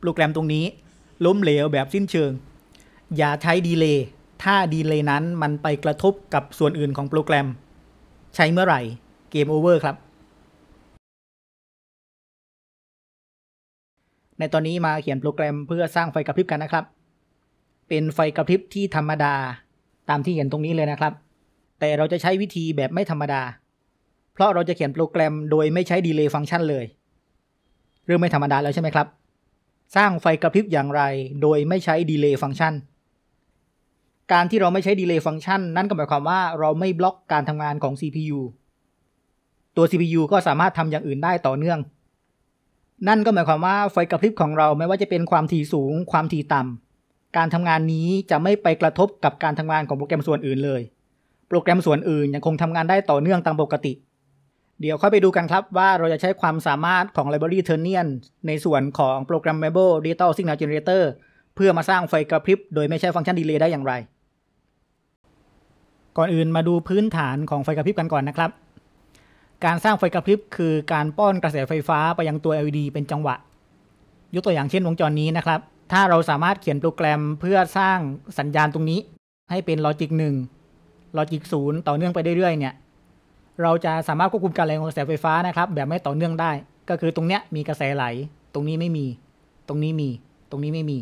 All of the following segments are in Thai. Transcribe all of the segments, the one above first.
โปรแกรมตรงนี้ ล้มเหลวแบบสิ้นเชิง อย่าใช้ดีเลย์ ถ้าดีเลย์นั้นมันไปกระทบกับส่วนอื่นของโปรแกรม ใช้เมื่อไหร่ เกมโอเวอร์ครับ ในตอนนี้มาเขียนโปรแกรมเพื่อสร้างไฟกระพริบกันนะครับ เป็นไฟกระพริบที่ธรรมดาตามที่เห็นตรงนี้เลยนะครับ แต่เราจะใช้วิธีแบบไม่ธรรมดา เพราะเราจะเขียนโปรแกรมโดยไม่ใช้ดีเลย์ฟังก์ชันเลย เรื่องไม่ธรรมดาแล้วใช่ไหมครับสร้างไฟกระพริบอย่างไร โดยไม่ใช้ดีเลย์ฟังก์ชันการที่เราไม่ใช้ดีเลย์ฟังก์ชันนั่นก็หมายความว่าเราไม่บล็อกการทำงานของ CPU ตัว CPU ก็สามารถทำอย่างอื่นได้ต่อเนื่อง นั่นก็หมายความว่าไฟกระพริบของเราไม่ว่าจะเป็นความถี่สูงความถี่ต่ำการทำงานนี้จะไม่ไปกระทบกับการทำงานของโปรแกรมส่วนอื่นเลย โปรแกรมส่วนอื่นยังคงทำงานได้ต่อเนื่องตามปกติเดี๋ยวค่อยไปดูกันครับว่าเราจะใช้ความสามารถของ Library t u r n i a n ในส่วนของ Programmable Digital Signal Generator เพื่อมาสร้างไฟกระพริบโดยไม่ใช้ฟังก์ชันดีเลย์ได้อย่างไร ก่อนอื่นมาดูพื้นฐานของไฟกระพริบกันก่อนนะครับ การสร้างไฟกระพริบคือการป้อนกระแสไฟฟ้าไปยังตัว LED เป็นจังหวะยกตัวอย่างเช่นวงจรนี้นะครับ ถ้าเราสามารถเขียนโปรแกรมเพื่อสร้างสัญญาณตรงนี้ ให้เป็นลอจิก1ลอจิก0ต่อเนื่องไปเรื่อยๆเนี่ยเราจะสามารถควบคุมการไหลของกระแสไฟฟ้านะครับ แบบไม่ต่อเนื่องได้ ก็คือตรงเนี้ยมีกระแสไหลตรงนี้ไม่มี ตรงนี้มี ตรงนี้ไม่มี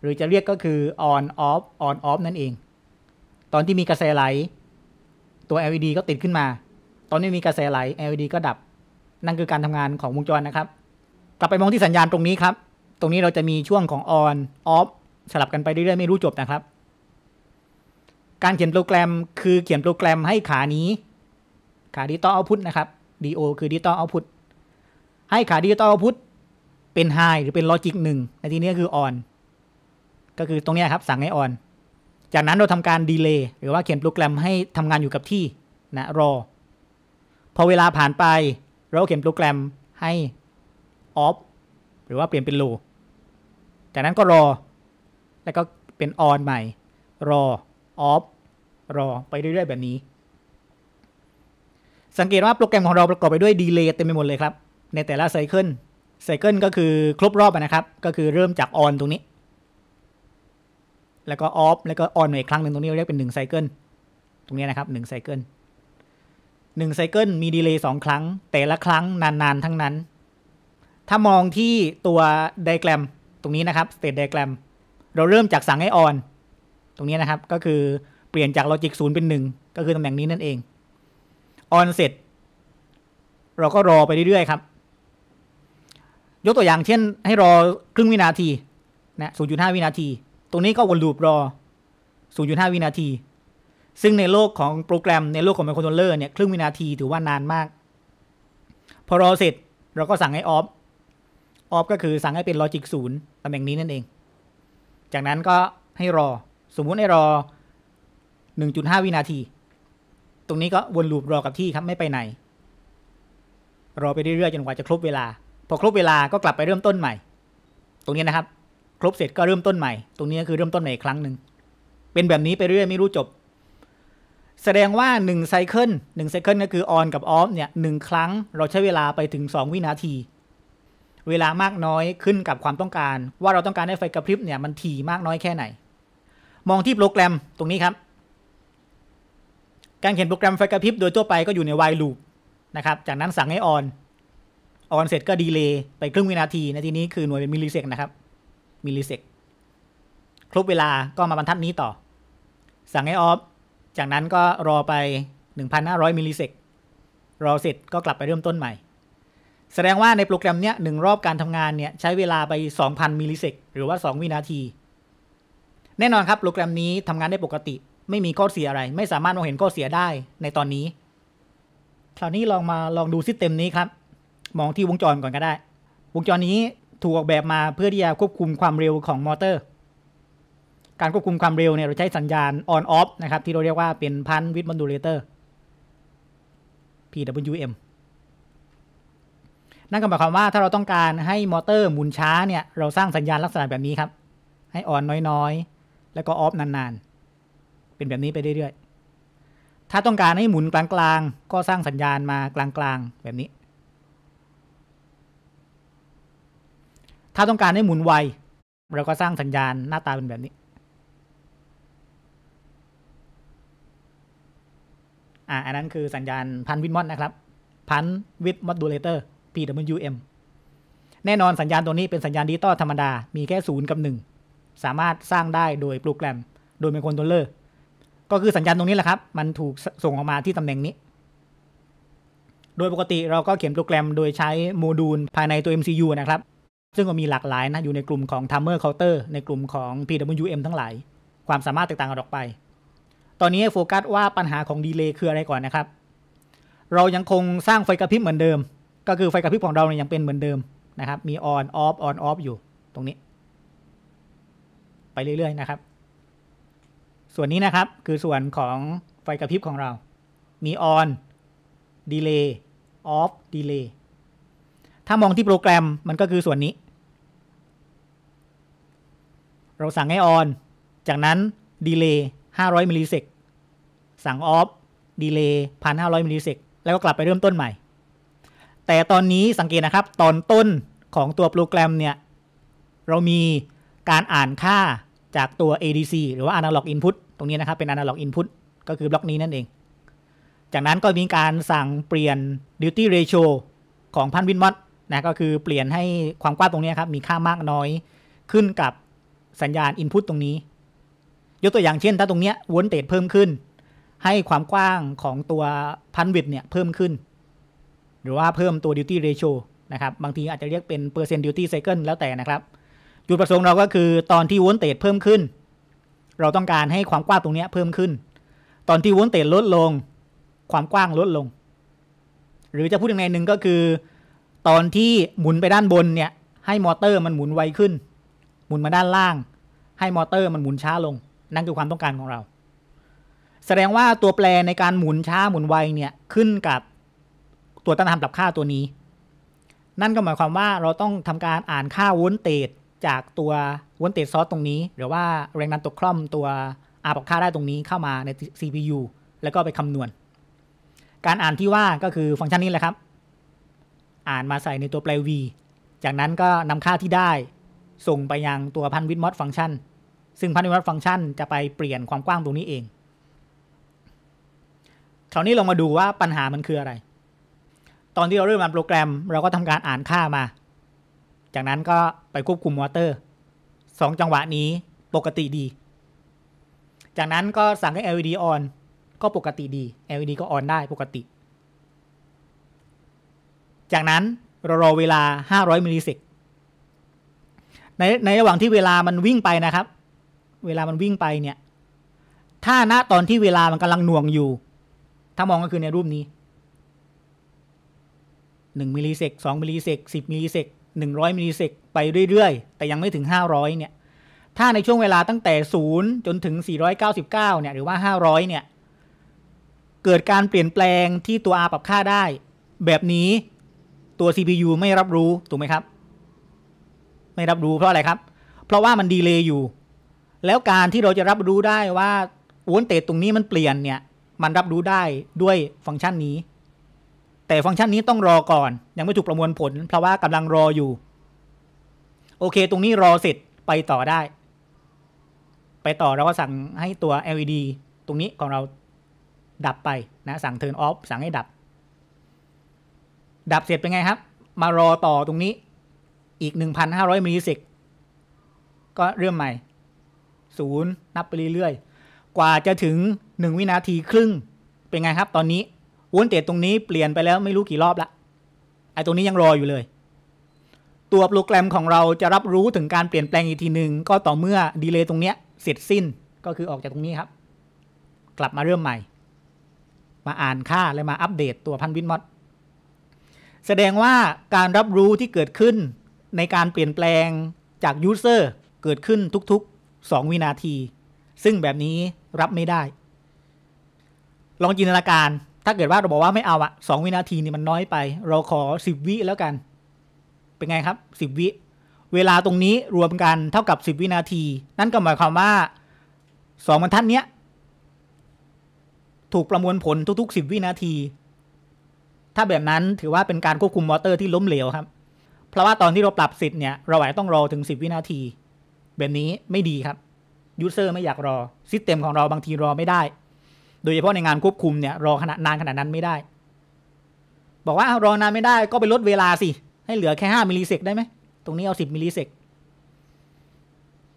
หรือจะเรียกก็คือ on off on off นั่นเอง ตอนที่มีกระแสไหล ตัว LED ก็ติดขึ้นมา ตอนนี้มีกระแสไหล LED ก็ดับ นั่นคือการทำงานของวงจรนะครับ กลับไปมองที่สัญญาณตรงนี้ครับ ตรงนี้เราจะมีช่วงของ on off สลับกันไปเรื่อยๆไม่รู้จบนะครับ การเขียนโปรแกรมคือเขียนโปรแกรมให้ขานี้ขาดิจิตอลเอาพุทนะครับ DO คือดิจิตอลเอาพุทให้ขาดิจิตอลเอาพุทเป็นไฮหรือเป็นลอจิกหนึ่งในที่นี้คือออนก็คือตรงนี้ครับสั่งให้ออนจากนั้นเราทำการดีเลย์หรือว่าเขียนโปรแกรมให้ทำงานอยู่กับที่ นะรอพอเวลาผ่านไป เราเขียนโปรแกรมให้ออฟหรือว่าเปลี่ยนเป็นโลจากนั้นก็รอ แล้วก็เป็นออนใหม่รอออฟรอไปเรื่อย ๆแบบนี้สังเกตว่าโปรแกรมของเราประกอบไปด้วยดีเลย์เต็มไปหมดเลยครับ ในแต่ละไซเคิลไซเคิลก็คือครบรอบนะครับ ก็คือเริ่มจากออนตรงนี้ แล้วก็ออฟแล้วก็ออนอีกครั้งหนึ่งตรงนี้เรียกเป็น1ไซเคิลตรงนี้นะครับ1ไซเคิลหนึ่งไซเคิลมีดีเลย์สองครั้ง แต่ละครั้งนานๆทั้งนั้น ถ้ามองที่ตัวไดแกรมตรงนี้นะครับสเตตไดแกรม เราเริ่มจากสั่งให้ออนตรงนี้นะครับ ก็คือเปลี่ยนจากลอจิกศูนย์เป็น1ก็คือตำแหน่งนี้นั่นเองออนเสร็จ เราก็รอไปเรื่อยๆครับ ยกตัวอย่างเช่นให้รอครึ่งวินาทีนะ0.5 วินาที ตรงนี้ก็วนลูปรอ 0.5 วินาที ซึ่งในโลกของโปรแกรมในโลกของไมโครคอนโทรลเลอร์เนี่ยครึ่งวินาทีถือว่านานมาก พอรอเสร็จเราก็สั่งให้ออฟออฟก็คือสั่งให้เป็นลอจิกศูนย์ตำแหน่งนี้นั่นเอง จากนั้นก็ให้รอสมมุติให้รอ1.5วินาทีตรงนี้ก็วนลูปรอกับที่ครับไม่ไปไหนรอไปเรื่อยๆจนกว่าจะครบเวลา พอครบเวลาก็กลับไปเริ่มต้นใหม่ ตรงนี้นะครับ ครบเสร็จก็เริ่มต้นใหม่ ตรงนี้คือเริ่มต้นใหม่อีกครั้งหนึ่งเป็นแบบนี้ไปเรื่อยไม่รู้จบ แสดงว่า1ไซเคิลหนึ่งไซเคิลก็คือออนกับออฟเนี่ยหนึ่งครั้งเราใช้เวลาไปถึง2วินาที เวลามากน้อยขึ้นกับความต้องการ ว่าเราต้องการให้ไฟกระพริบเนี่ยมันถี่มากน้อยแค่ไหน มองที่โปรแกรมตรงนี้ครับการเขียนโปรแกรมไฟกระพริบโดยทั่วไปก็อยู่ใน while loop นะครับ จากนั้นสั่งให้ออนออนเสร็จก็ดีเลย์ไปครึ่งวินาทีในที่นี้คือหน่วยเป็นมิลลิเซกนะครับ มิลลิเซกครบเวลาก็มาบรรทัดนี้ต่อ สั่งให้ออฟจากนั้นก็รอไป 1,500 มิลลิเซกรอเสร็จก็กลับไปเริ่มต้นใหม่ แสดงว่าในโปรแกรมเนี้ยหนึ่งรอบการทำงานเนี่ย ใช้เวลาไป 2,000 มิลลิเซกหรือว่า2วินาที แน่นอนครับโปรแกรมนี้ทำงานได้ปกติไม่มีข้อเสียอะไรไม่สามารถมองเห็นข้อเสียได้ในตอนนี้คราวนี้ลองมาลองดูซิสเต็มนี้ครับมองที่วงจรก่อนก็ได้ วงจรนี้ถูกออกแบบมาเพื่อที่จะควบคุมความเร็วของมอเตอร์ การควบคุมความเร็วเนี่ยเราใช้สัญญาณ on off นะครับ ที่เราเรียกว่าเป็นพันวิดมอนดูเลเตอร์ PWM นั่นก็หมายความว่าถ้าเราต้องการให้มอเตอร์หมุนช้าเนี่ยเราสร้างสัญญาณลักษณะแบบนี้ครับ ให้อ่อนน้อยๆแล้วก็ออฟนานๆเป็นแบบนี้ไปเรื่อยๆถ้าต้องการให้หมุนกลาง ๆ ก็สร้างสัญญาณมากลางๆแบบนี้ ถ้าต้องการให้หมุนไว เราก็สร้างสัญญาณหน้าตาเป็นแบบนี้ อ่าอันนั้นคือสัญญาณพันวิดมอดนะครับ พันวิดมอดูเลเตอร์ PWM แน่นอน สัญญาณตัวนี้ เป็นสัญญาณดิจิตอลธรรมดา มีแค่ศูนย์กับหนึ่ง สามารถสร้างได้โดยโปรแกรม โดยเม็คคอนโทรเลอร์ก็คือสัญญาณตรงนี้แหละครับ มันถูกส่งออกมาที่ตำแหน่งนี้ โดยปกติเราก็เขียนโปรแกรมโดยใช้โมดูลภายในตัว MCU นะครับ ซึ่งก็มีหลากหลายนะ อยู่ในกลุ่มของ Timer Counter ในกลุ่มของ PWM ทั้งหลาย ความสามารถแตกต่างกันออกไป ตอนนี้โฟกัสว่าปัญหาของดีเลย์คืออะไรก่อนนะครับ เรายังคงสร้างไฟกระพริบเหมือนเดิม ก็คือไฟกระพริบของเราเนี่ยยังเป็นเหมือนเดิมนะครับ มีออนออฟออนออฟอยู่ตรงนี้ ไปเรื่อยๆนะครับส่วนนี้นะครับ คือส่วนของไฟกระพริบของเรา มี on delay off delay ถ้ามองที่โปรแกรมมันก็คือส่วนนี้ เราสั่งให้ on จากนั้น delay 500มิลลิเซกสั่ง off delay 1,500มิลลิเซกแล้วก็กลับไปเริ่มต้นใหม่ แต่ตอนนี้สังเกตนะครับ ตอนต้นของตัวโปรแกรมเนี่ย เรามีการอ่านค่าจากตัว ADC หรือ ว่า Analog Input ตรงนี้นะครับ เป็น Analog Input ก็คือบล็อกนี้นั่นเอง จากนั้นก็มีการสั่งเปลี่ยน Duty Ratio ของพันวินมอสนะ ก็คือเปลี่ยนให้ความกว้างตรงนี้ครับ มีค่ามากน้อยขึ้นกับสัญญาณ Input ตรงนี้ ยกตัวอย่างเช่น ถ้าตรงเนี้ยวนเตดเพิ่มขึ้น ให้ความกว้างของตัวพันวิดเนี่ยเพิ่มขึ้น หรือว่าเพิ่มตัว Duty Ratio นะครับ บางทีอาจจะเรียกเป็น Percent Duty Cycle แล้วแต่นะครับจุดประสงค์เราก็คือตอนที่วอนเตจเพิ่มขึ้น เราต้องการให้ความกว้างตรงนี้เพิ่มขึ้น ตอนที่วอนเตจลดลง ความกว้างลดลง หรือจะพูดอย่างในหนึ่งก็คือ ตอนที่หมุนไปด้านบนเนี่ย ให้มอเตอร์มันหมุนไวขึ้น หมุนมาด้านล่าง ให้มอเตอร์มันหมุนช้าลง นั่นคือความต้องการของเรา แสดงว่าตัวแปรในการหมุนช้าหมุนไวเนี่ยขึ้นกับตัวต้านทานปรับค่าตัวนี้ นั่นก็หมายความว่าเราต้องทำการอ่านค่าววลเตจจากตัววนเตดซอสตรงนี้ หรือว่าแรงดันตัวคล่อมตัวอาบอกค่าได้ตรงนี้เข้ามาใน CPU แล้วก็ไปคำนวณ การอ่านที่ว่าก็คือฟังก์ชันนี้แหละครับ อ่านมาใส่ในตัวแปล v จากนั้นก็นำค่าที่ได้ ส่งไปยังตัว พันวิดมอดฟังก์ชัน ซึ่งพันวิดมอดฟังก์ชันจะไปเปลี่ยนความกว้างตรงนี้เองคราวนี้ลงมาดูว่าปัญหามันคืออะไร ตอนที่เราเริ่มอ่านโปรแกรม เราก็ทำการอ่านค่ามาจากนั้นก็ไปควบคุมมอเตอร์ สองจังหวะนี้ปกติดี จากนั้นก็สั่งให้ LED on ก็ปกติดี LED ก็ on ได้ปกติ จากนั้นเรารอเวลา 500 มิลลิเซกในในระหว่างที่เวลามันวิ่งไปนะครับ เวลามันวิ่งไปเนี่ย ถ้าณตอนที่เวลามันกำลังหน่วงอยู่ ถ้ามองก็คือในรูปนี้1มิลลิเซก2มิลลิเซก10มิลลิเซก100มิลลิเซกไปเรื่อยๆ แต่ยังไม่ถึง 500 เนี่ย ถ้าในช่วงเวลาตั้งแต่ 0 จนถึง 499 เนี่ยหรือว่า 500 เนี่ย เกิดการเปลี่ยนแปลงที่ตัว R ปรับค่าได้ แบบนี้ ตัว CPU ไม่รับรู้ ถูกไหมครับ ไม่รับรู้เพราะอะไรครับ เพราะว่ามันดีเลย์อยู่ แล้วการที่เราจะรับรู้ได้ว่าโวลเตจตรงนี้มันเปลี่ยนเนี่ย มันรับรู้ได้ด้วยฟังก์ชันนี้แต่ฟังก์ชันนี้ต้องรอก่อนยังไม่ถูกประมวลผล เพราะว่ากำลังรออยู่ โอเคตรงนี้รอเสร็จไปต่อได้ ไปต่อเราก็สั่งให้ตัว LED ตรงนี้ของเรา ดับไปนะ สั่ง turn off สั่งให้ดับ ดับเสร็จเป็นไงครับ มารอต่อตรงนี้ อีก 1,500มิลลิเซกก็เริ่มใหม่ศูนย์นับไปเรื่อยๆ กว่าจะถึง 1 วินาทีครึ่งเป็นไงครับตอนนี้วอลเตจตรงนี้เปลี่ยนไปแล้วไม่รู้กี่รอบละไอ้ตรงนี้ยังรออยู่เลย ตัวโปรแกรมของเราจะรับรู้ถึงการเปลี่ยนแปลงอีกทีหนึ่งก็ต่อเมื่อดีเลย์ตรงเนี้ยเสร็จสิ้นก็คือออกจากตรงนี้ครับ กลับมาเริ่มใหม่ มาอ่านค่า และมาอัปเดตตัวพันวินมอดแสดงว่าการรับรู้ที่เกิดขึ้นในการเปลี่ยนแปลงจากยูเซอร์เกิดขึ้นทุกๆ2วินาที ซึ่งแบบนี้รับไม่ได้ ลองจินตนาการถ้าเกิดว่า เราบอกว่าไม่เอาอะสองวินาทีนี่มันน้อยไป เราขอสิบวิแล้วกัน เป็นไงครับ สิบวิ เวลาตรงนี้รวมกันเท่ากับสิบวินาที นั่นก็หมายความว่าสองบรรทัดเนี้ย ถูกประมวลผลทุกๆสิบวินาที ถ้าแบบนั้นถือว่าเป็นการควบคุมมอเตอร์ ที่ล้มเหลวครับ เพราะว่าตอนที่เราปรับสิทธิ์เนี่ยเราอาจต้องรอถึงสิบวินาที แบบนี้ไม่ดีครับ ยูเซอร์ไม่อยากรอซิสเต็มของเราบางทีรอไม่ได้โดยเฉพาะในงานควบคุมเนี่ยรอขนาดนานขนาดนั้นไม่ได้ บอกว่ารอนานไม่ได้ก็ไปลดเวลาสิ ให้เหลือแค่ห้ามิลลิเซกได้ไหม ตรงนี้เอาสิบมิลลิเซก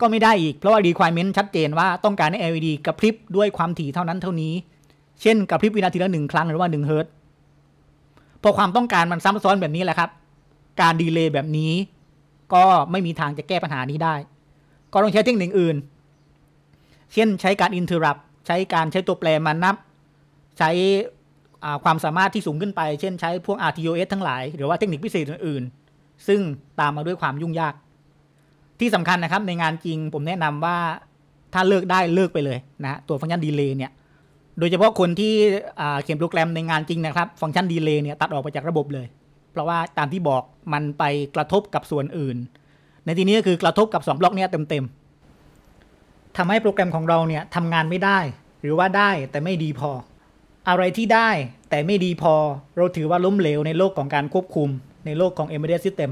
ก็ไม่ได้อีก เพราะว่า requirement ชัดเจนว่าต้องการให้ LED กระพริบด้วยความถี่เท่านั้นเท่านี้ เช่นกระพริบวินาทีละหนึ่งครั้ง หรือว่าหนึ่งเฮิร์ตพอความต้องการมันซ้ำซ้อนแบบนี้แหละครับการดีเลย์แบบนี้ก็ไม่มีทางจะแก้ปัญหานี้ได้ ก็ต้องใช้เทคนิคอื่น เช่นใช้การอินเทอร์รับใช้การใช้ตัวแปรมานับ ใช้ความสามารถที่สูงขึ้นไป เช่นใช้พวก RTOS ทั้งหลาย หรือว่าเทคนิคพิเศษอื่นๆ ซึ่งตามมาด้วยความยุ่งยาก ที่สำคัญนะครับในงานจริงผมแนะนำว่าถ้าเลิกได้เลิกไปเลยนะ ตัวฟังก์ชันดีเลย์เนี่ย โดยเฉพาะคนที่เขียนโปรแกรมในงานจริงนะครับฟังก์ชันดีเลย์เนี่ยตัดออกไปจากระบบเลย เพราะว่าตามที่บอกมันไปกระทบกับส่วนอื่น ในที่นี้ก็คือกระทบกับ2บล็อกเนี่ยเต็มๆทำให้โปรแกรมของเราเนี่ยทำงานไม่ได้ หรือว่าได้แต่ไม่ดีพอ อะไรที่ได้แต่ไม่ดีพอ เราถือว่าล้มเหลว ในโลกของการควบคุม ในโลกของ embedded system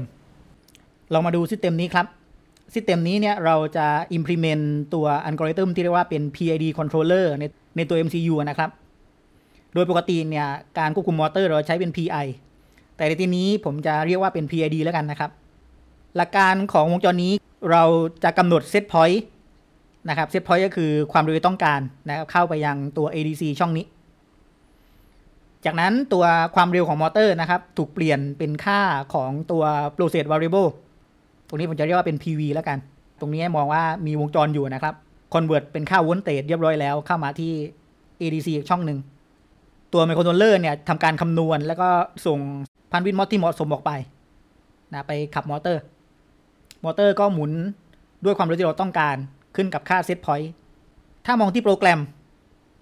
ลองมาดู system นี้ครับ system นี้เนี่ย เราจะ implement ตัวอัลกอริทึมที่เรียกว่าเป็น PID controller ในในตัว MCU นะครับ โดยปกติเนี่ย การควบคุมมอเตอร์เราใช้เป็น PI แต่ในที่นี้ผมจะเรียกว่าเป็น PID แล้วกันนะครับ หลักการของวงจรนี้เราจะกำหนดเซตพอยต t นะครับเซตพอยต์ก็คือความเร็วต้องการนะครับเข้าไปยังตัว ADC ช่องนี้ จากนั้นตัวความเร็วของมอเตอร์นะครับ ถูกเปลี่ยนเป็นค่าของตัว process variable ตรงนี้ผมจะเรียกว่าเป็น PV แล้วกัน ตรงนี้มองว่ามีวงจรอยู่นะครับ convert เป็นค่า voltage เรียบร้อยแล้วเข้ามาที่ ADC อีกช่องหนึ่งตัว c r o c ร n t น o l l ร r เนี่ยทำการคำนวณ แล้วก็ส่งพันวิ์มอสที่เหมาะสมออกไปนะไปขับมอเตอร์ มอเตอร์ก็หมุนด้วยความเร็วที่เราต้องการขึ้นกับค่าเซตพอยต์ถ้ามองที่โปรแกรม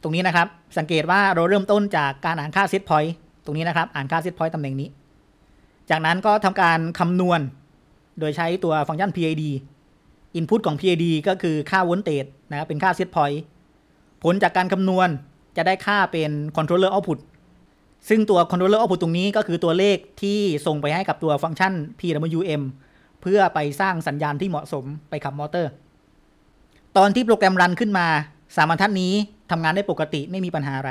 ตรงนี้นะครับ สังเกตว่าเราเริ่มต้นจากการอ่านค่าเซตพอยต์ตรงนี้นะครับ อ่านค่าเซตพอยต์ตำแหน่งนี้ จากนั้นก็ทำการคำนวณ โดยใช้ตัวฟังก์ชัน PID Input ของ PID ก็คือค่าววลเตจนะครับ เป็นค่าเซตพอยต์ผลจากการคำนวณจะได้ค่าเป็น Controller Output ซึ่งตัว Controller Output ตรงนี้ก็คือตัวเลขที่ส่งไปให้กับตัวฟังก์ชัน PWM เพื่อไปสร้างสัญญาณที่เหมาะสมไปขับมอเตอร์ตอนที่โปรแกรมรันขึ้นมาสามบรรทัดนี้ทำงานได้ปกติไม่มีปัญหาอะไร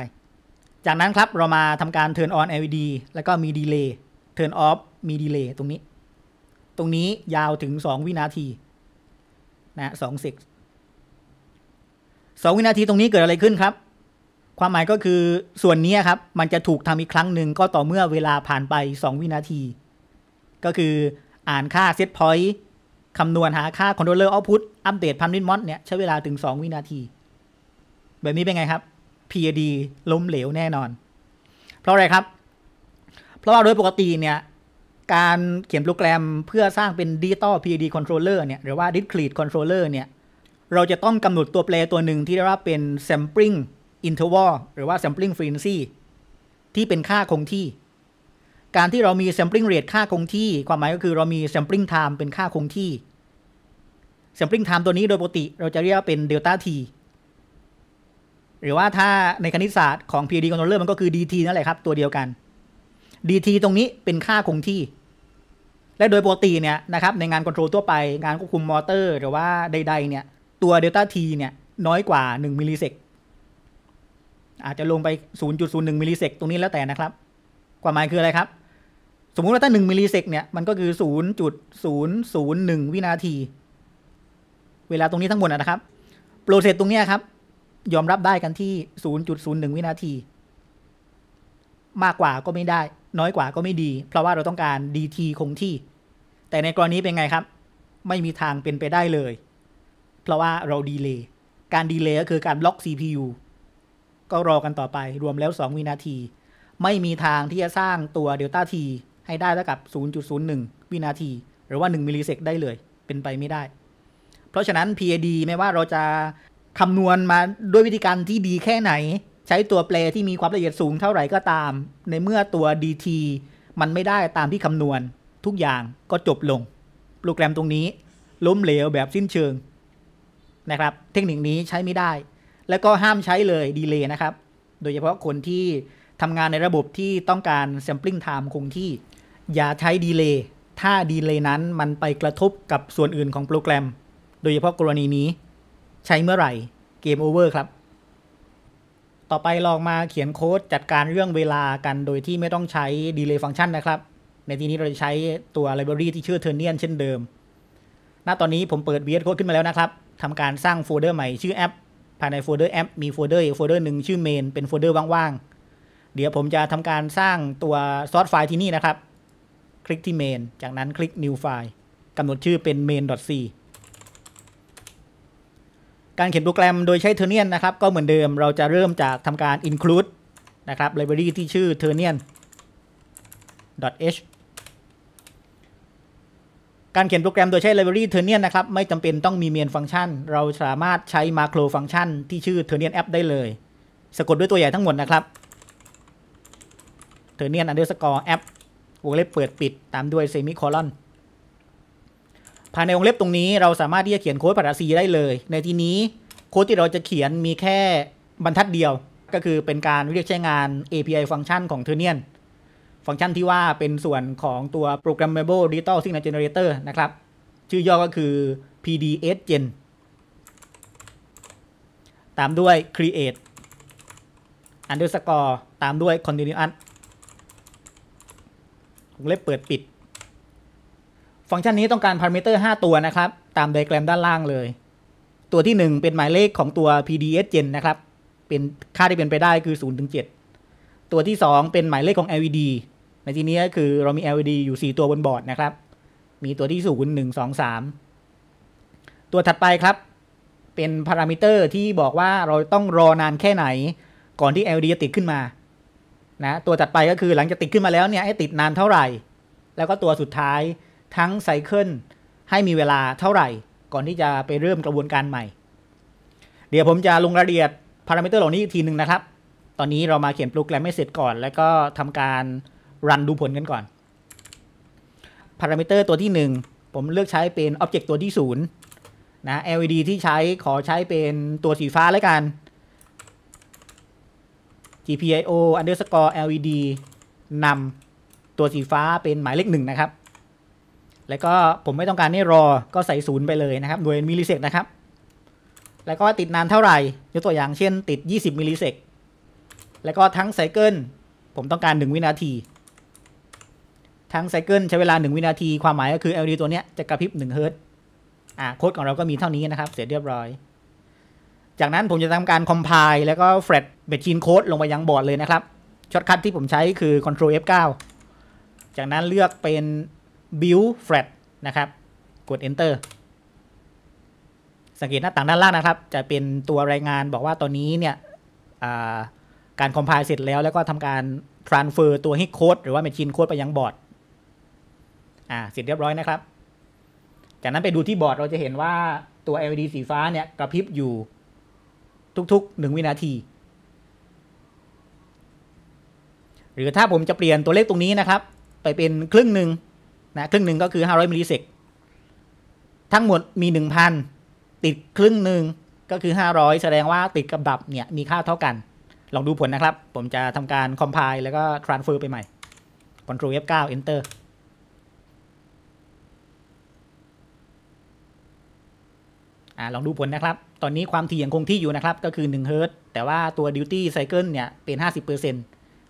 จากนั้นครับ เรามาทำการ turn on LED แล้วก็มี delay turn off มี delay ตรงนี้ ตรงนี้ยาวถึง 2 วินาที นะสองสิบสองวินาทีตรงนี้เกิดอะไรขึ้นครับ ความหมายก็คือส่วนนี้ครับ มันจะถูกทำอีกครั้งหนึ่งก็ต่อเมื่อเวลาผ่านไป 2 วินาที ก็คืออ่านค่าเซตพอยต์คำนวณหาค่าคอนโทรเลอร์เอาพุทอัปเดตพันลิตมอสเนี่ยใช้เวลาถึง 2 วินาที แบบนี้เป็นไงครับ PID ล้มเหลวแน่นอน เพราะอะไรครับ เพราะว่าโดยปกติเนี่ย การเขียนโปรแกรมเพื่อสร้างเป็นดิจิตอล PID Controller เนี่ย หรือว่า Discrete Controller เนี่ย เราจะต้องกำหนดตัวแปรตัวหนึ่งที่เรียกว่าเป็น sampling interval หรือว่า sampling frequency ที่เป็นค่าคงที่ การที่เรามี sampling rate ค่าคงที่ ความหมายก็คือเรามี sampling time เป็นค่าคงที่แซมปลิงไทม์ตัวนี้โดยปกติ เราจะเรียกว่าเป็นเดลต้าทีหรือว่าถ้าในคณิตศาสตร์ของ p d controller มันก็คือ dt นั่นแหละครับ ตัวเดียวกัน dt ตรงนี้เป็นค่าคงที่ และโดยปกติเนี่ยนะครับในงานคอนโทรลทั่วไปงานควบคุมมอเตอร์ หรือว่าใด ๆ เนี่ย ตัวเดลต้าทีเนี่ย น้อยกว่า1มิลลิเซกอาจจะลงไป 0.01มิลลิเซกตรงนี้แล้วแต่นะครับความหมายคืออะไรครับ สมมุติว่าถ้า1มิลลิเซกเนี่ยมันก็คือ0.001วินาทีเวลาตรงนี้ทั้งหมดนะครับ โปรเซสตรงนี้ครับ ยอมรับได้กันที่ 0.01 วินาที มากกว่าก็ไม่ได้ น้อยกว่าก็ไม่ดี เพราะว่าเราต้องการ DT คงที่ แต่ในกรณีเป็นไงครับ ไม่มีทางเป็นไปได้เลย เพราะว่าเราดีเลย์การดีเลย์ก็คือการบล็อก CPU ก็รอกันต่อไป รวมแล้ว 2 วินาที ไม่มีทางที่จะสร้างตัวเดลต้าทีให้ได้เท่ากับ 0.01 วินาทีหรือว่า 1 มิลลิเซกได้เลย เป็นไปไม่ได้เพราะฉะนั้น PAD ไม่ว่าเราจะคำนวณมาด้วยวิธีการที่ดีแค่ไหน ใช้ตัวแปรที่มีความละเอียดสูงเท่าไหร่ก็ตาม ในเมื่อตัว DT มันไม่ได้ตามที่คำนวณ ทุกอย่างก็จบลง โปรแกรมตรงนี้ล้มเหลวแบบสิ้นเชิงนะครับเทคนิคนี้ใช้ไม่ได้ แล้วก็ห้ามใช้เลยดีเลยนะครับ โดยเฉพาะคนที่ทำงานในระบบที่ต้องการ sampling time คงที่อย่าใช้ดีเลยถ้าดีเลยนั้นมันไปกระทบกับส่วนอื่นของโปรแกรมโดยเฉพาะกรณีนี้ ใช้เมื่อไหร่เกมโอเวอร์ครับ ต่อไปลองมาเขียนโค้ดจัดการเรื่องเวลากัน โดยที่ไม่ต้องใช้ delay function นะครับ ในที่นี้เราจะใช้ตัว library ที่ชื่อ Turnian เช่นเดิมณตอนนี้ผมเปิด VS Code ขึ้นมาแล้วนะครับทำการสร้างโฟลเดอร์ใหม่ชื่อแอปภายในโฟลเดอร์แอปมีโฟลเดอร์ อีกโฟลเดอร์หนึ่ง ชื่อ main เป็นโฟลเดอร์ว่างๆเดี๋ยวผมจะทำการสร้างตัวซอสไฟล์ที่นี่นะครับ คลิกที่ main จากนั้นคลิก new file กำหนดชื่อเป็น main.c การเขียนโปรแกรมโดยใช้เทอร์เนียนนะครับ ก็เหมือนเดิมเราจะเริ่มจากทำการ include นะครับ library ที่ชื่อ t e r n i o n h การเขียนโปรแกรมโดยใช้ library t ร r n i ี n นะครับ ไม่จำเป็นต้องมี main function เราสามารถใช้ macro function ที่ชื่อ t ์ r n i ย n app ได้เลย สะกดด้วยตัวใหญ่ทั้งหมดนะครับ ternian underscore app วงเล็บเปิดปิดตามด้วย semicolon ภายในวงเล็บตรงนี้เราสามารถที่จะเขียนโค้ดภาษาซีได้เลย ในที่นี้โค้ดที่เราจะเขียนมีแค่บรรทัดเดียว ก็คือเป็นการเรียกใช้งาน API ฟังก์ชันของ t ์ r n i ย n ฟังก์ชันที่ว่าเป็นส่วนของตัว Programmable Digital Signal Generator นะครับ ชื่อย่อก็คือ PDS Gen ตามด้วย create underscore ตามด้วย continuous วงเล็บเปิดปิดฟังก์ชันนี้ต้องการพารามิเตอร์5ตัวนะครับ ตามไดแกรมด้านล่างเลย ตัวที่ 1 เป็นหมายเลขของตัว PDS gen นะครับเป็นค่าที่เป็นไปได้คือ0ถึง7ตัวที่ 2 เป็นหมายเลขของ LED ในที่นี้ก็คือเรามี LED อยู่ 4 ตัวบนบอร์ดนะครับ มีตัวที่0 1 2 3 ตัวถัดไปครับ เป็นพารามิเตอร์ที่บอกว่าเราต้องรอนานแค่ไหนก่อนที่ LED จะติดขึ้นมานะตัวถัดไปก็คือหลังจากติดขึ้นมาแล้วเนี่ยให้ติดนานเท่าไหร่ แล้วก็ตัวสุดท้ายทั้งไซเคิลให้มีเวลาเท่าไหร่ก่อนที่จะไปเริ่มกระบวนการใหม่ เดี๋ยวผมจะลงรายละเอียดพารามิเตอร์เหล่านี้อีกทีหนึ่งนะครับ ตอนนี้เรามาเขียนโปรแกรมให้เสร็จก่อน แล้วก็ทำการรันดูผลกันก่อนพารามิเตอร์ตัวที่ 1 ผมเลือกใช้เป็นอ็อบเจกต์ตัวที่0นะ LED ที่ใช้ขอใช้เป็นตัวสีฟ้าแล้วกัน GPIO underscore LED นำตัวสีฟ้าเป็นหมายเลขหนึ่งนะครับแล้วก็ผมไม่ต้องการให้รอก็ใส่ศูนย์ไปเลยนะครับโดยมิลลิเซกนะครับ แล้วก็ติดนานเท่าไหร่ ยกตัวอย่างเช่นติด 20 มิลลิเซกแล้วก็ทั้งไซเคิลผมต้องการ 1 วินาที ทั้งไซเคิลใช้เวลา 1 วินาที ความหมายก็คือ LED ตัวเนี้ยจะกระพริบ 1เฮิร์ตโค้ดของเราก็มีเท่านี้นะครับ เสร็จเรียบร้อย จากนั้นผมจะทำการคอมไพล์แล้วก็แฟลชเบชินโค้ดลงไปยังบอร์ดเลยนะครับช็อตคัทที่ผมใช้คือ Ctrl F9 จากนั้นเลือกเป็น build flat นะครับ กด enter สังเกตหน้าต่างด้านล่างนะครับ จะเป็นตัวรายงานบอกว่าตอนนี้เนี่ย การคอมไพล์เสร็จแล้วแล้วก็ทำการ transfer ตัวให้โค้ด หรือว่า machine code ไปยังบอร์ดอ่าเสร็จเรียบร้อยนะครับ จากนั้นไปดูที่บอร์ดเราจะเห็นว่าตัว LED สีฟ้าเนี่ยกระพริบอยู่ทุกๆ 1 วินาที หรือถ้าผมจะเปลี่ยนตัวเลขตรงนี้นะครับ ไปเป็นครึ่งหนึ่งนะครึ่งหนึ่งก็คือ 500 มิลลิเซกทั้งหมดมี 1,000 ติดครึ่งหนึ่งก็คือ 500 แสดงว่าติดกับดับเนี่ยมีค่าเท่ากัน ลองดูผลนะครับ ผมจะทำการคอมไพล์แล้วก็ท t r a เฟอร์ไปใหม่ control F9 enter อ่าลองดูผลนะครับ ตอนนี้ความถี่ยังคงที่อยู่นะครับ ก็คือ 1 เฮิร์ตแต่ว่าตัว duty cycle เนี่ยเป็น 50%เ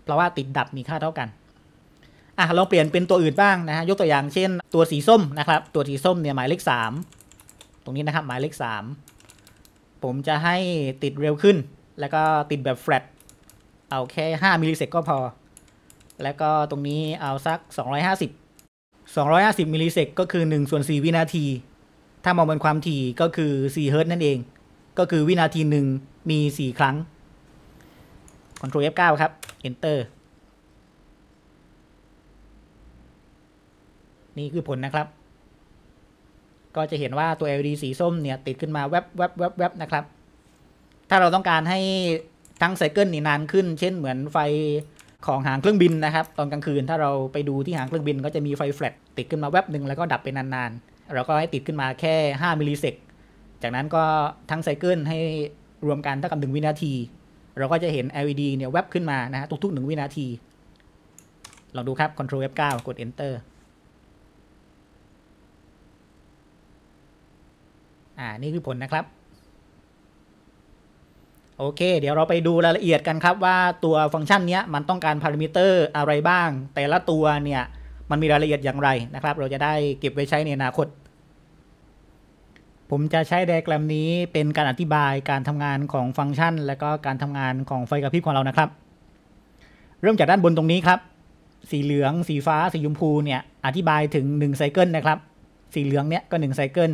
พราะว่าติดดับมีค่าเท่ากันอ่ะลองเปลี่ยนเป็นตัวอื่นบ้างนะฮะยกตัวอย่างเช่นตัวสีส้มนะครับ ตัวสีส้มเนี่ยหมายเลขสามตรงนี้นะครับหมายเลขสามผมจะให้ติดเร็วขึ้น แล้วก็ติดแบบแฟลตเอาแค่ห้ามิลลิเซกก็พอ แล้วก็ตรงนี้เอาสักสสสอออองงรร้้้ยยหาิบห้าสิบมิลลิเซกก็คือหนึ่งส่วนสี่วินาที ถ้ามองเป็นความถี่ก็คือสี่เฮิร์ตนั่นเอง ก็คือวินาทีหนึ่งมีสี่ครั้ง Ctrl F9 ครับ Enter นี่คือผลนะครับ ก็จะเห็นว่าตัว LED สีส้มเนี่ย ติดขึ้นมาแวบแวบแวบแวบนะครับ ถ้าเราต้องการให้ทั้งไซเคิลนี่นานขึ้น เช่นเหมือนไฟของหางเครื่องบินนะครับ ตอนกลางคืน ถ้าเราไปดูที่หางเครื่องบิน ก็จะมีไฟแฟลชติดขึ้นมาแวบหนึ่งแล้วก็ดับไปนานๆ เราก็ให้ติดขึ้นมาแค่ 5 มิลลิเซกจากนั้นก็ทั้งไซเคิลให้รวมกันเท่ากับ1วินาที เราก็จะเห็น LED เนี่ยแวบขึ้นมานะฮะทุกๆ1วินาที ลองดูครับ Ctrl F9 กด Enter อ่านี่คือผลนะครับ โอเค เดี๋ยวเราไปดูรายละเอียดกันครับ ว่าตัวฟังก์ชันนี้มันต้องการพารามิเตอร์อะไรบ้าง แต่ละตัวเนี่ย มันมีรายละเอียดอย่างไรนะครับ เราจะได้เก็บไว้ใช้ในอนาคต ผมจะใช้ไดแกรมนี้เป็นการอธิบายการทำงานของฟังก์ชันและก็การทำงานของไฟกระพริบของเรานะครับ เริ่มจากด้านบนตรงนี้ครับ สีเหลืองสีฟ้าสีุมพูเนี่ย อธิบายถึง1ไซเคิลนะครับ สีเหลืองเนี่ยก็1ไซเคิล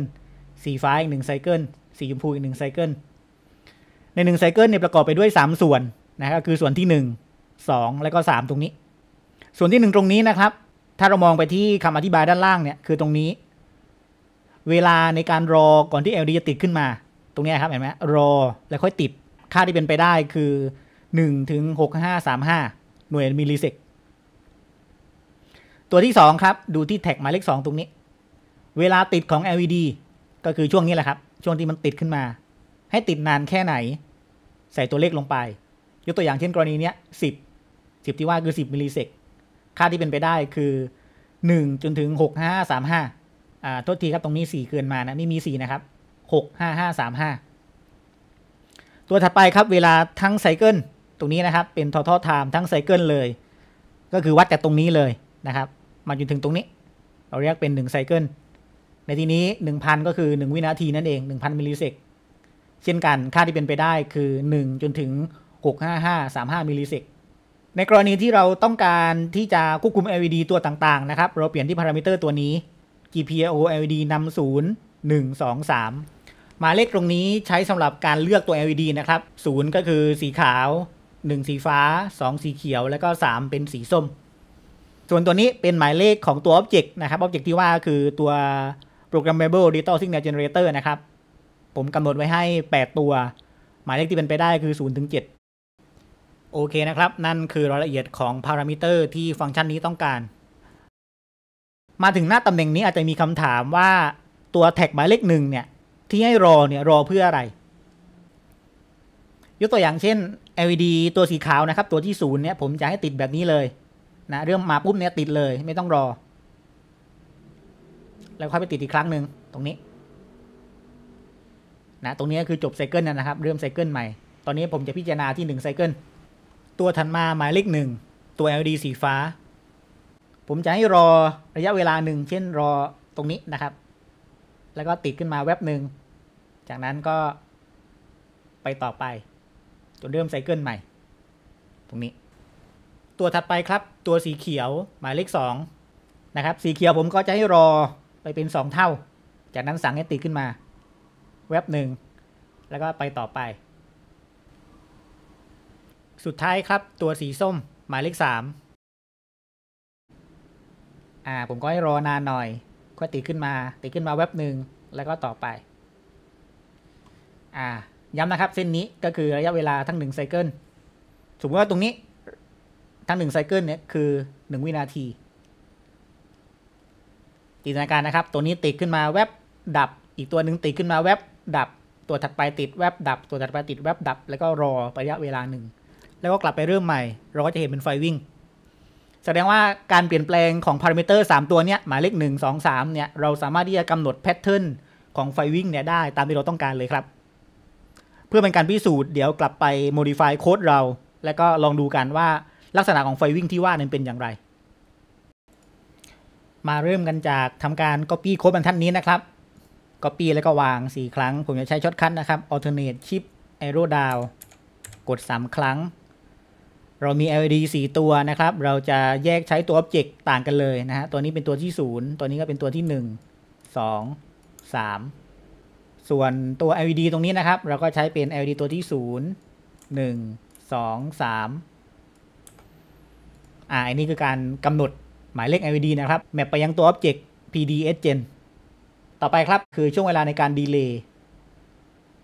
สีฟ้าอีกหนึ่งไซเคิลสีชมพูอีกหนึ่งไซเคิลในหนึ่งไซเคิลเนี่ยประกอบไปด้วยสามส่วนนะครับ คือส่วนที่หนึ่ง สองแล้วก็สามตรงนี้ ส่วนที่หนึ่งตรงนี้นะครับ ถ้าเรามองไปที่คำอธิบายด้านล่างเนี่ย คือตรงนี้ เวลาในการรอก่อนที่ LD จะติดขึ้นมา ตรงนี้ครับ เห็นไหม รอ แล้วค่อยติด ค่าที่เป็นไปได้คือหนึ่งถึงหหก้าสามห้า หน่วยมิลลิเซกตัวที่สองครับ ดูที่แท็กหมายเลขสองตรงนี้ เวลาติดของ LED ก็คือช่วงนี้แหละครับ ช่วงที่มันติดขึ้นมา ให้ติดนานแค่ไหน ใส่ตัวเลขลงไปยกตัวอย่างเช่นกรณีเนี้ยสิบสิบที่ว่าคือสิบมิลลิเซกค่าที่เป็นไปได้คือหนึ่งจนถึงหกห้าสามห้าอ่าโทษทีครับตรงนี้สี่เกินมานะไม่มีสี่นะครับหกห้าห้าสามห้าตัวถัดไปครับเวลาทั้งไซเคิลตรงนี้นะครับ เป็นทอทอไทม์ทั้งไซเคิลเลย ก็คือวัดจากตรงนี้เลยนะครับมาจนถึงตรงนี้ เราเรียกเป็นหนึ่งไซเคิลในที่นี้ 1000 ก็คือ 1 วินาทีนั่นเอง 1000 มิลลิเซกเช่นกันค่าที่เป็นไปได้คือ 1 จนถึง 65535 มิลลิเซกในกรณีที่เราต้องการที่จะควบคุม LED ตัวต่าง ๆ นะครับ เราเปลี่ยนที่พารามิเตอร์ตัวนี้ GPIO LED นำ0 1 2 3 หมายเลขตรงนี้ใช้สำหรับการเลือกตัว LED นะครับ0ก็คือสีขาว 1 สีฟ้า 2 สีเขียว แล้วก็3เป็นสีส้มส่วนตัวนี้เป็นหมายเลขของตัวอ็อบเจกต์นะครับอ็อบเจกต์ที่ว่าคือตัว programmable digital signal generator นะครับ ผมกำหนดไว้ให้ 8 ตัว หมายเลขที่เป็นไปได้คือ0ถึง7โอเคนะครับ นั่นคือรายละเอียดของพารามิเตอร์ ที่ฟังก์ชันนี้ต้องการ มาถึงหน้าตำแหน่งนี้อาจจะมีคำถามว่าตัวแท็กหมายเลขหนึ่งเนี่ย ที่ให้รอเนี่ยรอเพื่ออะไร ยกตัวอย่างเช่น LED ตัวสีขาวนะครับ ตัวที่ศูนย์เนี่ยผมจะให้ติดแบบนี้เลยนะเริ่มมาปุ๊บเนี่ยติดเลย ไม่ต้องรอแล้วค่อยไปติดอีกครั้งหนึ่งตรงนี้นะตรงนี้คือจบไซเคิลนะครับเริ่มไซเคิลใหม่ ตอนนี้ผมจะพิจารณาที่1ไซเคิลตัวถัดมาหมายเลขหนึ่ง ตัว LED สีฟ้า ผมจะให้รอ ระยะเวลาหนึ่ง เช่นรอตรงนี้นะครับ แล้วก็ติดขึ้นมาแวบหนึ่งจากนั้นก็ไปต่อไปจนเริ่มไซเคิลใหม่ ตรงนี้ ตัวถัดไปครับ ตัวสีเขียวหมายเลข2นะครับ สีเขียวผมก็จะให้รอไปเป็นสองเท่า จากนั้นสั่งให้ติดขึ้นมาเว็บหนึ่งแล้วก็ไปต่อไป สุดท้ายครับตัวสีส้มหมายเลขสามอ่าผมก็ให้รอนานหน่อยก็ติดขึ้นมาติดขึ้นมาเว็บหนึ่งแล้วก็ต่อไป อ่าย้ำนะครับ เส้นนี้ก็คือระยะเวลาทั้งหนึ่งไซเคิลสมมติว่าตรงนี้ทั้งหนึ่งไซเคิลเนี่ยคือหนึ่งวินาทีจินตนาการนะครับตัวนี้ติดขึ้นมาแวบดับ อีกตัวหนึ่งติดขึ้นมาแวบดับ ตัวถัดไปติดแวบดับ ตัวถัดไปติดแวบดับ แล้วก็รอระยะเวลาหนึ่งแล้วก็กลับไปเริ่มใหม่ เราก็จะเห็นเป็นไฟวิ่งแสดงว่าการเปลี่ยนแปลงของพารามิเตอร์3ตัวเนี้ยหมายเลข1 2 3เนี่ยเราสามารถที่จะกำหนดแพทเทิร์นของไฟวิ่งเนี่ยได้ตามที่เราต้องการเลยครับ เพื่อเป็นการพิสูจน์เดี๋ยวกลับไป modify โค้ดเรา แล้วก็ลองดูกันว่าลักษณะของไฟวิ่ง ที่ว่านั้นเป็นอย่างไรมาเริ่มกันจากทำการ copy โค้ดบรรทัดนี้นะครับ copy แล้วก็วาง 4 ครั้งผมจะใช้ช็อตคัทนะครับ alternate c h i p arrow down กด 3 ครั้ง เรามี LED 4 ตัวนะครับ เราจะแยกใช้ตัวอบเจกต์ต่างกันเลยนะฮะตัวนี้เป็นตัวที่ 0 ตัวนี้ก็เป็นตัวที่ 1 2 3 ส่วนตัว LED ตรงนี้นะครับ เราก็ใช้เป็น LED ตัวที่ 0 1 2 3 อ่าอันนี้คือการกำหนดหมายเลข LED นะครับ แมปไปยังตัวออ็บเจกต์ PDS Gen ต่อไปครับคือช่วงเวลาในการดีเลย์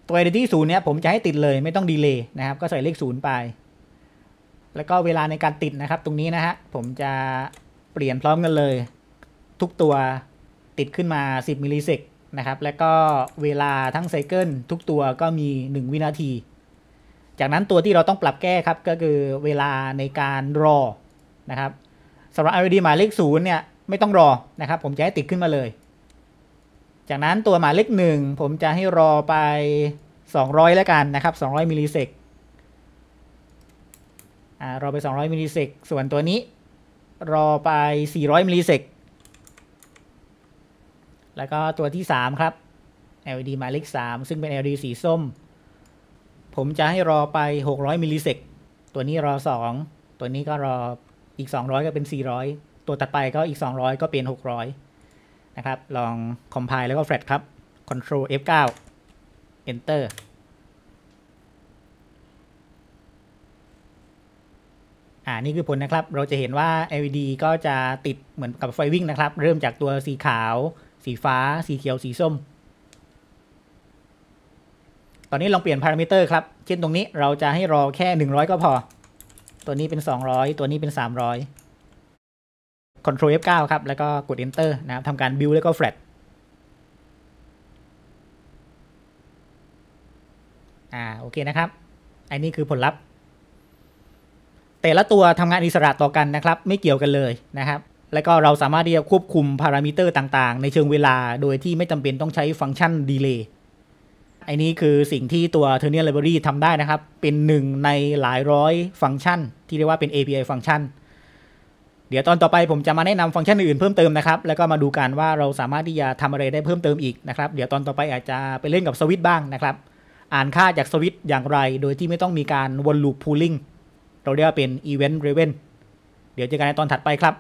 ตัว Identity 0 เนี่ยผมจะให้ติดเลยไม่ต้องดีเลย์นะครับ ก็ใส่เลข0ไป แล้วก็เวลาในการติดนะครับ ตรงนี้นะฮะผมจะเปลี่ยนพร้อมกันเลย ทุกตัวติดขึ้นมา 10 มิลลิเซกนะครับ แล้วก็เวลาทั้งไซเคิลทุกตัวก็มี 1 วินาที จากนั้นตัวที่เราต้องปรับแก้ครับ ก็คือเวลาในการรอ นะครับสำหรับ LED หมายเลขศูนย์เนี่ยไม่ต้องรอนะครับ ผมจะให้ติดขึ้นมาเลย จากนั้นตัวหมายเลขหนึ่งผมจะให้รอไป 200 แล้วกันนะครับ 200 มิลลิเซกรอไป 200 มิลลิเซกส่วนตัวนี้ รอไป 400 มิลลิเซกแล้วก็ตัวที่ 3 ครับ LED หมายเลข 3 ซึ่งเป็น LED สีส้ม ผมจะให้รอไป 600 มิลลิเซกตัวนี้รอ 2 ตัวนี้ก็รออีก 200 ก็เป็น 400 ตัวตัดไปก็อีก 200 ก็เป็น 600 นะครับ ลอง compile แล้วก็ flat ครับ control F9 enter อ่านี่คือผลนะครับ เราจะเห็นว่า LED ก็จะติดเหมือนกับไฟวิ่งนะครับ เริ่มจากตัวสีขาว สีฟ้า สีเขียว สีส้ม ตอนนี้ลองเปลี่ยนพารามิเตอร์ครับเช่นตรงนี้เราจะให้รอแค่ 100 ก็พอตัวนี้เป็น 200 ตัวนี้เป็น 300 Ctrl F9 ครับ แล้วก็กด Enter นะครับทำการ build แล้วก็ flat อ่าโอเคนะครับอันนี้คือผลลัพธ์ แต่ละตัวทำงานอิสระต่อกันนะครับ ไม่เกี่ยวกันเลยนะครับ แล้วก็เราสามารถที่จะควบคุมพารามิเตอร์ต่างๆในเชิงเวลาโดยที่ไม่จำเป็นต้องใช้ฟังก์ชันดีเลย์ไอ้นี้คือสิ่งที่ตัว t e r n i a l Library ทำได้นะครับ เป็นหนึ่งในหลายร้อยฟังก์ชัน ที่เรียกว่าเป็น API ฟังก์ชัน เดี๋ยวตอนต่อไปผมจะมาแนะนำฟังก์ชันอื่นเพิ่มเติมนะครับ แล้วก็มาดูกันว่าเราสามารถที่จะทำอะไรได้เพิ่มเติมอีกนะครับ เดี๋ยวตอนต่อไปอาจจะไปเล่นกับสวิตบ้างนะครับ อ่านค่าจากสวิตอย่างไร โดยที่ไม่ต้องมีการวนลูปพูลลิงเราเรียกว่าเป็น Event Driven เดี๋ยวเจอกันในตอนถัดไปครับ